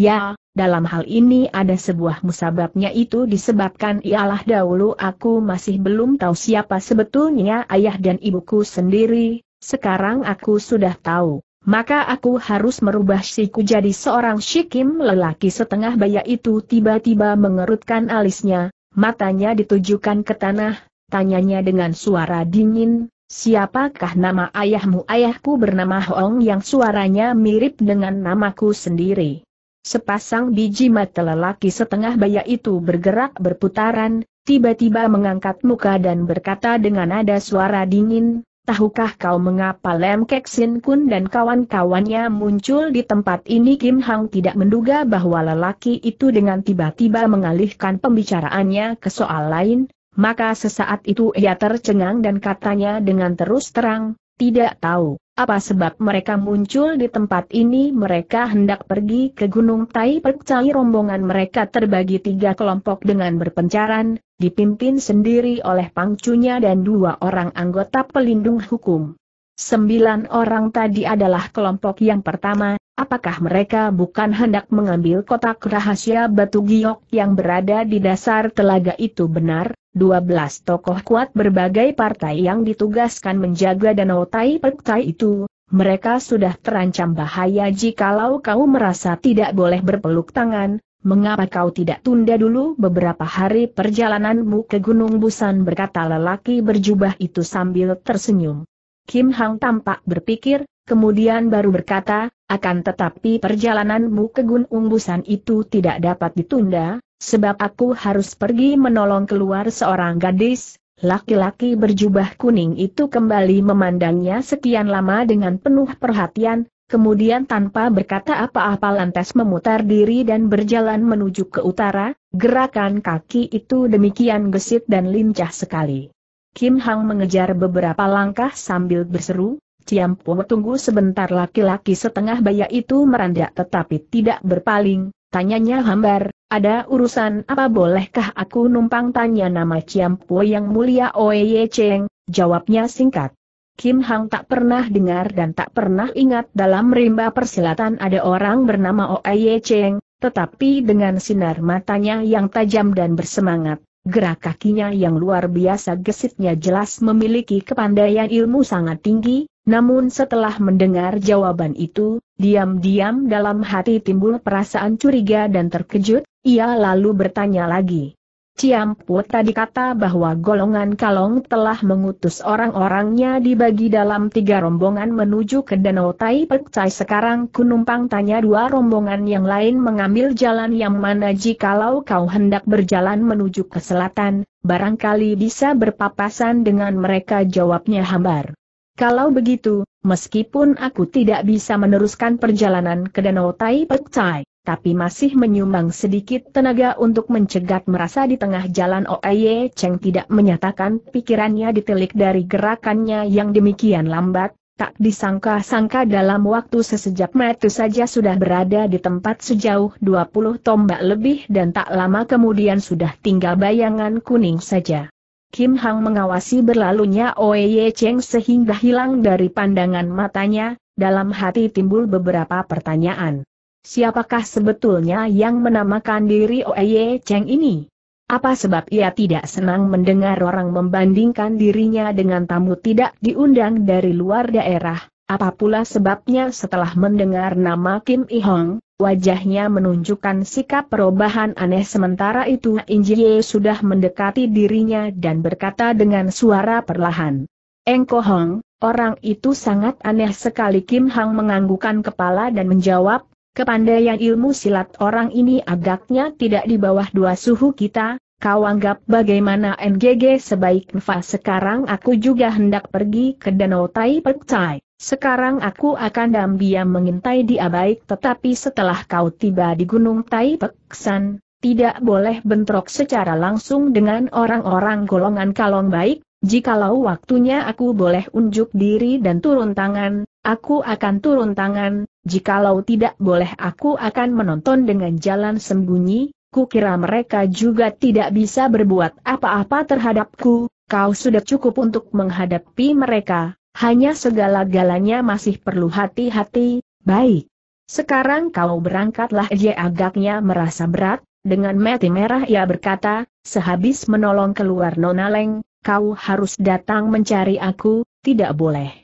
Ya, dalam hal ini ada sebuah musababnya itu disebabkan ialah dahulu aku masih belum tahu siapa sebetulnya ayah dan ibuku sendiri, sekarang aku sudah tahu. Maka aku harus merubah siku jadi seorang shikim lelaki setengah baya itu tiba-tiba mengerutkan alisnya, matanya ditujukan ke tanah, tanyanya dengan suara dingin, siapakah nama ayahmu? Ayahku bernama Hong yang suaranya mirip dengan namaku sendiri. Sepasang biji mata lelaki setengah baya itu bergerak berputaran, tiba-tiba mengangkat muka dan berkata dengan nada suara dingin, Tahukah kau mengapa Lem Kek Sin Kun dan kawan-kawannya muncul di tempat ini? Kim Hang tidak menduga bahwa lelaki itu dengan tiba-tiba mengalihkan pembicaraannya ke soal lain, maka sesaat itu ia tercengang dan katanya dengan terus terang, tidak tahu, apa sebab mereka muncul di tempat ini mereka hendak pergi ke Gunung Tai Percaya rombongan mereka terbagi tiga kelompok dengan berpencaran, dipimpin sendiri oleh pangcunya dan dua orang anggota pelindung hukum. Sembilan orang tadi adalah kelompok yang pertama, apakah mereka bukan hendak mengambil kotak rahasia batu giok yang berada di dasar telaga itu benar? Dua tokoh kuat berbagai partai yang ditugaskan menjaga danau Tai Pektai itu, mereka sudah terancam bahaya jikalau kau merasa tidak boleh berpeluk tangan, Mengapa kau tidak tunda dulu beberapa hari perjalananmu ke Gunung Busan berkata lelaki berjubah itu sambil tersenyum. Kim Hang tampak berpikir, kemudian baru berkata, akan tetapi perjalananmu ke Gunung Busan itu tidak dapat ditunda, sebab aku harus pergi menolong keluar seorang gadis, laki-laki berjubah kuning itu kembali memandangnya sekian lama dengan penuh perhatian, kemudian tanpa berkata apa-apa lantas memutar diri dan berjalan menuju ke utara, gerakan kaki itu demikian gesit dan lincah sekali. Kim Hang mengejar beberapa langkah sambil berseru, Ciam Poh tunggu sebentar laki-laki setengah baya itu merandak tetapi tidak berpaling, tanyanya hambar, ada urusan apa bolehkah aku numpang tanya nama Ciam Poh yang mulia Oye Cheng, jawabnya singkat. Kim Hang tak pernah dengar dan tak pernah ingat dalam rimba persilatan ada orang bernama Oye Cheng, tetapi dengan sinar matanya yang tajam dan bersemangat, Gerak kakinya yang luar biasa gesitnya jelas memiliki kepandaian ilmu sangat tinggi, namun setelah mendengar jawaban itu, diam-diam dalam hati timbul perasaan curiga dan terkejut, ia lalu bertanya lagi. Ciampu tadi kata bahwa golongan Kalong telah mengutus orang-orangnya dibagi dalam tiga rombongan menuju ke Danau Tai Pekcai. Sekarang kunumpang tanya dua rombongan yang lain mengambil jalan yang mana jikalau kau hendak berjalan menuju ke selatan, barangkali bisa berpapasan dengan mereka jawabnya hambar. Kalau begitu, meskipun aku tidak bisa meneruskan perjalanan ke Danau Tai Pekcai, tapi masih menyumbang sedikit tenaga untuk mencegat merasa di tengah jalan Oye Cheng tidak menyatakan pikirannya ditelik dari gerakannya yang demikian lambat, tak disangka-sangka dalam waktu sesejap metu saja sudah berada di tempat sejauh 20 tombak lebih dan tak lama kemudian sudah tinggal bayangan kuning saja. Kim Hang mengawasi berlalunya Oye Cheng sehingga hilang dari pandangan matanya, dalam hati timbul beberapa pertanyaan. Siapakah sebetulnya yang menamakan diri Oye Cheng ini? Apa sebab ia tidak senang mendengar orang membandingkan dirinya dengan tamu tidak diundang dari luar daerah? Apa pula sebabnya setelah mendengar nama Kim I Hong, wajahnya menunjukkan sikap perubahan aneh sementara itu In Jie sudah mendekati dirinya dan berkata dengan suara perlahan. Engko Hong, orang itu sangat aneh sekali Kim Hang menganggukan kepala dan menjawab, Kepandaian ilmu silat orang ini agaknya tidak di bawah dua suhu kita, kau anggap bagaimana NGG sebaik Nfa sekarang aku juga hendak pergi ke Danau Tai Percai. Sekarang aku akan diam-diam mengintai dia baik tetapi setelah kau tiba di Gunung Tai Peksan, tidak boleh bentrok secara langsung dengan orang-orang golongan kalong baik, jikalau waktunya aku boleh unjuk diri dan turun tangan, Aku akan turun tangan, jikalau tidak boleh aku akan menonton dengan jalan sembunyi, kukira mereka juga tidak bisa berbuat apa-apa terhadapku, kau sudah cukup untuk menghadapi mereka, hanya segala-galanya masih perlu hati-hati, baik. Sekarang kau berangkatlah dia agaknya merasa berat, dengan mati merah ia berkata, sehabis menolong keluar Nona Leng, kau harus datang mencari aku, tidak boleh.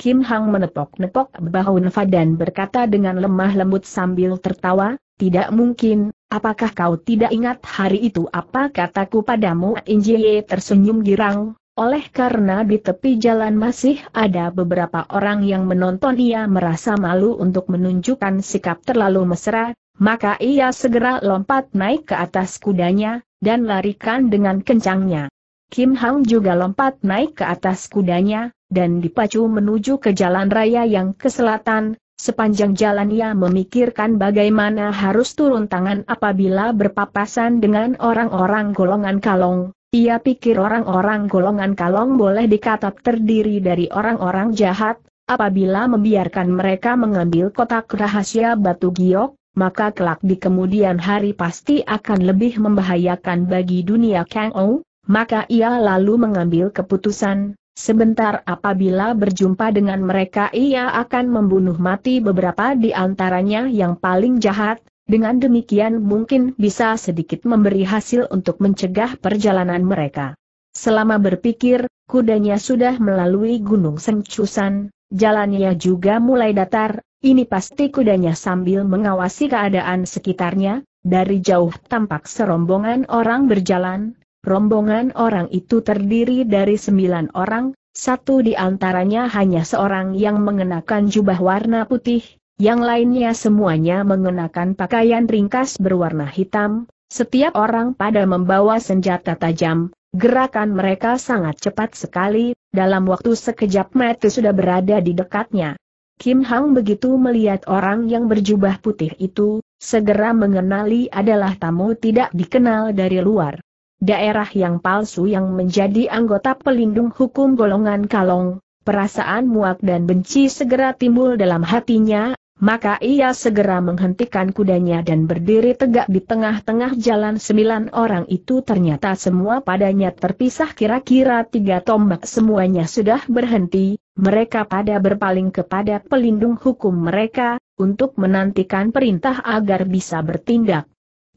Kim Hang menepok-nepok bahu Neva dan berkata dengan lemah lembut sambil tertawa, tidak mungkin, apakah kau tidak ingat hari itu apa kataku padamu Injie tersenyum girang, oleh karena di tepi jalan masih ada beberapa orang yang menonton ia merasa malu untuk menunjukkan sikap terlalu mesra, maka ia segera lompat naik ke atas kudanya, dan larikan dengan kencangnya. Kim Hang juga lompat naik ke atas kudanya, dan dipacu menuju ke jalan raya yang ke selatan, sepanjang jalan ia memikirkan bagaimana harus turun tangan apabila berpapasan dengan orang-orang golongan kalong. Ia pikir orang-orang golongan kalong boleh dikata terdiri dari orang-orang jahat, apabila membiarkan mereka mengambil kotak rahasia batu giok, maka kelak di kemudian hari pasti akan lebih membahayakan bagi dunia Kang Ou, maka ia lalu mengambil keputusan, Sebentar apabila berjumpa dengan mereka ia akan membunuh mati beberapa di antaranya yang paling jahat, dengan demikian mungkin bisa sedikit memberi hasil untuk mencegah perjalanan mereka. Selama berpikir, kudanya sudah melalui Gunung Sengcusan, jalannya juga mulai datar, ini pasti kudanya sambil mengawasi keadaan sekitarnya, dari jauh tampak serombongan orang berjalan, Rombongan orang itu terdiri dari sembilan orang, satu di antaranya hanya seorang yang mengenakan jubah warna putih, yang lainnya semuanya mengenakan pakaian ringkas berwarna hitam, setiap orang pada membawa senjata tajam, gerakan mereka sangat cepat sekali, dalam waktu sekejap mata sudah berada di dekatnya. Kim Hang begitu melihat orang yang berjubah putih itu, segera mengenali adalah tamu tidak dikenal dari luar daerah yang palsu yang menjadi anggota pelindung hukum golongan kalong, perasaan muak dan benci segera timbul dalam hatinya, maka ia segera menghentikan kudanya dan berdiri tegak di tengah-tengah jalan sembilan orang itu ternyata semua padanya terpisah kira-kira tiga tombak semuanya sudah berhenti, mereka pada berpaling kepada pelindung hukum mereka, untuk menantikan perintah agar bisa bertindak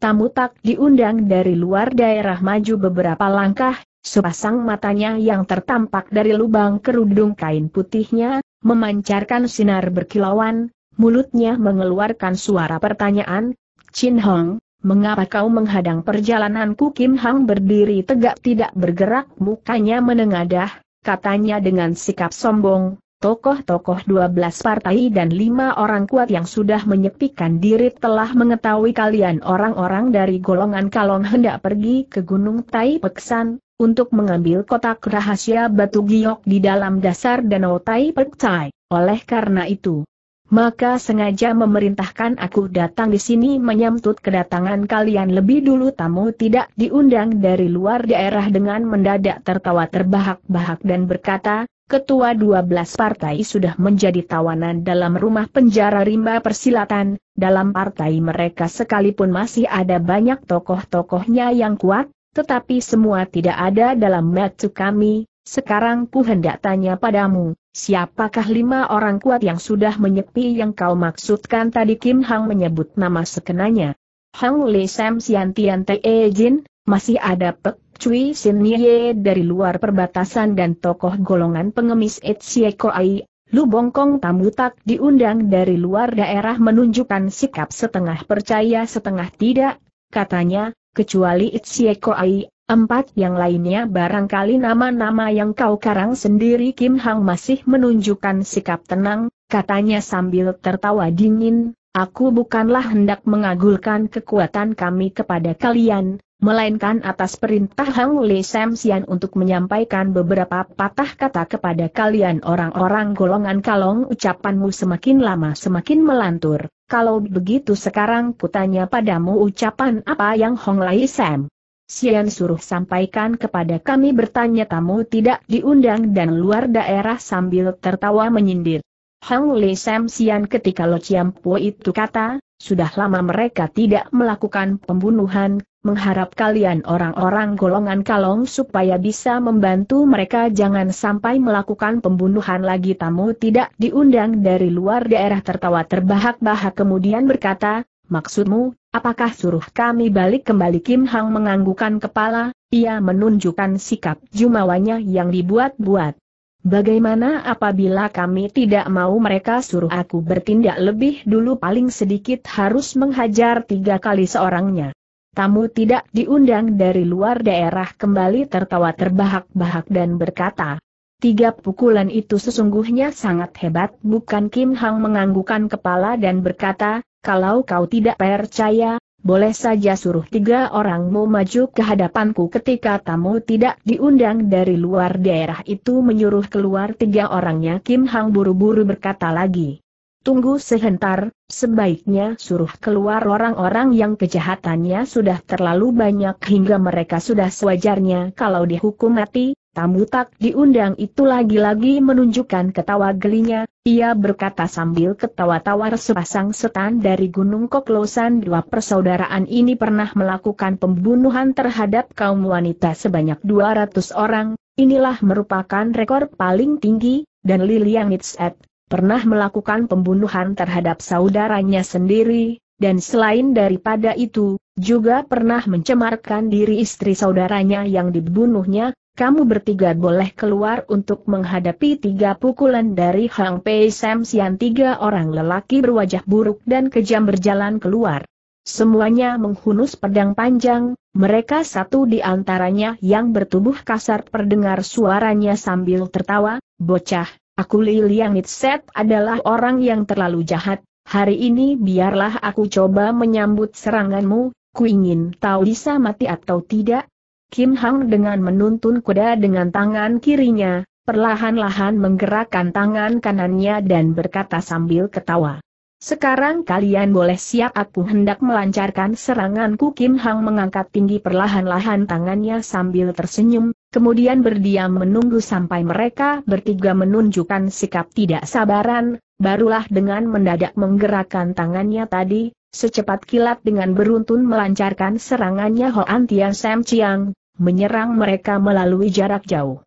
tamu tak diundang dari luar daerah maju beberapa langkah, sepasang matanya yang tertampak dari lubang kerudung kain putihnya, memancarkan sinar berkilauan, mulutnya mengeluarkan suara pertanyaan, Chin Hong, mengapa kau menghadang perjalananku Kim Hang berdiri tegak tidak bergerak mukanya menengadah, katanya dengan sikap sombong, Tokoh-tokoh 12 partai dan lima orang kuat yang sudah menyepikan diri telah mengetahui kalian orang-orang dari golongan kalong hendak pergi ke Gunung Tai Peksan, untuk mengambil kotak rahasia batu giok di dalam dasar danau Tai Pekcai. Oleh karena itu, maka sengaja memerintahkan aku datang di sini menyambut kedatangan kalian lebih dulu tamu tidak diundang dari luar daerah dengan mendadak tertawa terbahak-bahak dan berkata, ketua 12 partai sudah menjadi tawanan dalam rumah penjara rimba persilatan, dalam partai mereka sekalipun masih ada banyak tokoh-tokohnya yang kuat, tetapi semua tidak ada dalam metu kami, sekarang ku hendak tanya padamu, siapakah lima orang kuat yang sudah menyepi yang kau maksudkan tadi Kim Hang menyebut nama sekenanya. Hang Lee Sam Sian Tian Te Jin, masih ada Pek Cui Sin Ye dari luar perbatasan dan tokoh golongan pengemis Etsie Koai, Lu Bongkong tamu tak diundang dari luar daerah menunjukkan sikap setengah percaya setengah tidak, katanya, kecuali Etsie Koai, empat yang lainnya barangkali nama-nama yang kau karang sendiri Kim Hang masih menunjukkan sikap tenang, katanya sambil tertawa dingin, Aku bukanlah hendak mengagulkan kekuatan kami kepada kalian, melainkan atas perintah Hang Li Sam untuk menyampaikan beberapa patah kata kepada kalian orang-orang golongan kalong ucapanmu semakin lama semakin melantur. Kalau begitu sekarang kutanya padamu ucapan apa yang Hong Lai Sam Sian suruh sampaikan kepada kami bertanya tamu tidak diundang dan luar daerah sambil tertawa menyindir. Hang Le Sam Sian ketika Lo Chiam Po itu kata, sudah lama mereka tidak melakukan pembunuhan, mengharap kalian orang-orang golongan kalong supaya bisa membantu mereka jangan sampai melakukan pembunuhan lagi tamu tidak diundang dari luar daerah tertawa terbahak-bahak kemudian berkata, maksudmu, apakah suruh kami balik kembali Kim Hang menganggukan kepala, ia menunjukkan sikap jumawanya yang dibuat-buat. Bagaimana apabila kami tidak mau mereka suruh aku bertindak lebih dulu paling sedikit harus menghajar tiga kali seorangnya. Tamu tidak diundang dari luar daerah kembali tertawa terbahak-bahak dan berkata, Tiga pukulan itu sesungguhnya sangat hebat bukan Kim Hang menganggukan kepala dan berkata, kalau kau tidak percaya, boleh saja suruh tiga orangmu maju ke hadapanku ketika tamu tidak diundang dari luar daerah itu menyuruh keluar tiga orangnya Kim Hang buru-buru berkata lagi. Tunggu sebentar, sebaiknya suruh keluar orang-orang yang kejahatannya sudah terlalu banyak hingga mereka sudah sewajarnya kalau dihukum mati, Tamu tak diundang itu lagi-lagi menunjukkan ketawa gelinya, ia berkata sambil ketawa tawar sepasang setan dari Gunung Koklosan dua persaudaraan ini pernah melakukan pembunuhan terhadap kaum wanita sebanyak 200 orang, inilah merupakan rekor paling tinggi, dan Liliang Nitsat, pernah melakukan pembunuhan terhadap saudaranya sendiri, dan selain daripada itu, juga pernah mencemarkan diri istri saudaranya yang dibunuhnya, kamu bertiga boleh keluar untuk menghadapi tiga pukulan dari Hang Pei Sam Sian tiga orang lelaki berwajah buruk dan kejam berjalan keluar. Semuanya menghunus pedang panjang, mereka satu di antaranya yang bertubuh kasar terdengar suaranya sambil tertawa, bocah, aku Li Liang Itset adalah orang yang terlalu jahat, hari ini biarlah aku coba menyambut seranganmu, ku ingin tahu bisa mati atau tidak, Kim Hang dengan menuntun kuda dengan tangan kirinya, perlahan-lahan menggerakkan tangan kanannya dan berkata sambil ketawa. Sekarang kalian boleh siap aku hendak melancarkan seranganku Kim Hang mengangkat tinggi perlahan-lahan tangannya sambil tersenyum, kemudian berdiam menunggu sampai mereka bertiga menunjukkan sikap tidak sabaran, barulah dengan mendadak menggerakkan tangannya tadi, Secepat kilat dengan beruntun melancarkan serangannya Hoan Tian Sam Chiang, menyerang mereka melalui jarak jauh.